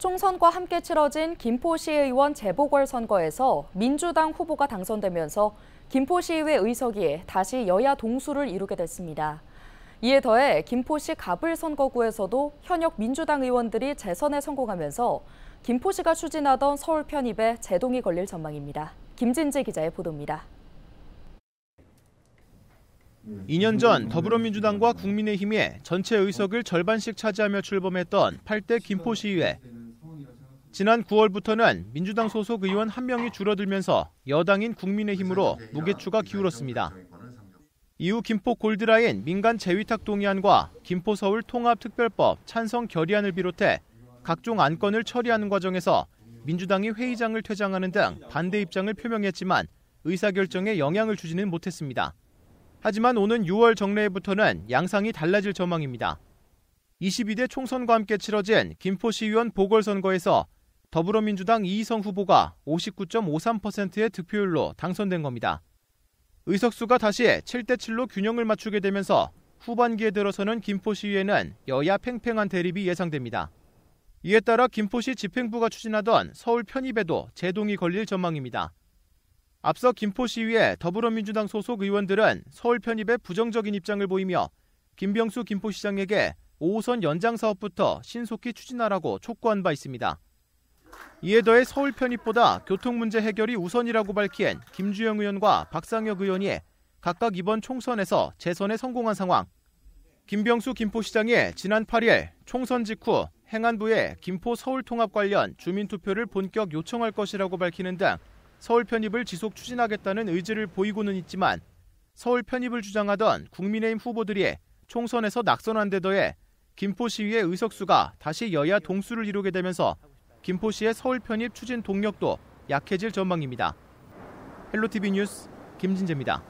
총선과 함께 치러진 김포시의원 재보궐선거에서 민주당 후보가 당선되면서 김포시의회 의석이 다시 여야 동수를 이루게 됐습니다. 이에 더해 김포시 가불선거구에서도 현역 민주당 의원들이 재선에 성공하면서 김포시가 추진하던 서울 편입에 제동이 걸릴 전망입니다. 김진재 기자의 보도입니다. 2년 전 더불어민주당과 국민의힘에 전체 의석을 절반씩 차지하며 출범했던 8대 김포시의회 지난 9월부터는 민주당 소속 의원 한 명이 줄어들면서 여당인 국민의힘으로 무게추가 기울었습니다. 이후 김포 골드라인 민간 재위탁 동의안과 김포 서울 통합특별법 찬성 결의안을 비롯해 각종 안건을 처리하는 과정에서 민주당이 회의장을 퇴장하는 등 반대 입장을 표명했지만 의사결정에 영향을 주지는 못했습니다. 하지만 오는 6월 정례회부터는 양상이 달라질 전망입니다. 22대 총선과 함께 치러진 김포시의원 보궐선거에서 더불어민주당 이희성 후보가 59.53%의 득표율로 당선된 겁니다. 의석수가 다시 7대7로 균형을 맞추게 되면서 후반기에 들어서는 김포시위에는 여야 팽팽한 대립이 예상됩니다. 이에 따라 김포시 집행부가 추진하던 서울 편입에도 제동이 걸릴 전망입니다. 앞서 김포시위에 더불어민주당 소속 의원들은 서울 편입에 부정적인 입장을 보이며 김병수 김포시장에게 5호선 연장 사업부터 신속히 추진하라고 촉구한 바 있습니다. 이에 더해 서울 편입보다 교통 문제 해결이 우선이라고 밝힌 김주영 의원과 박상혁 의원이 각각 이번 총선에서 재선에 성공한 상황. 김병수 김포시장이 지난 8일 총선 직후 행안부에 김포 서울 통합 관련 주민투표를 본격 요청할 것이라고 밝히는 등 서울 편입을 지속 추진하겠다는 의지를 보이고는 있지만 서울 편입을 주장하던 국민의힘 후보들이 총선에서 낙선한 데 더해 김포 시위의 의석수가 다시 여야 동수를 이루게 되면서 김포시의 서울 편입 추진 동력도 약해질 전망입니다. 헬로티비 뉴스 김진재입니다.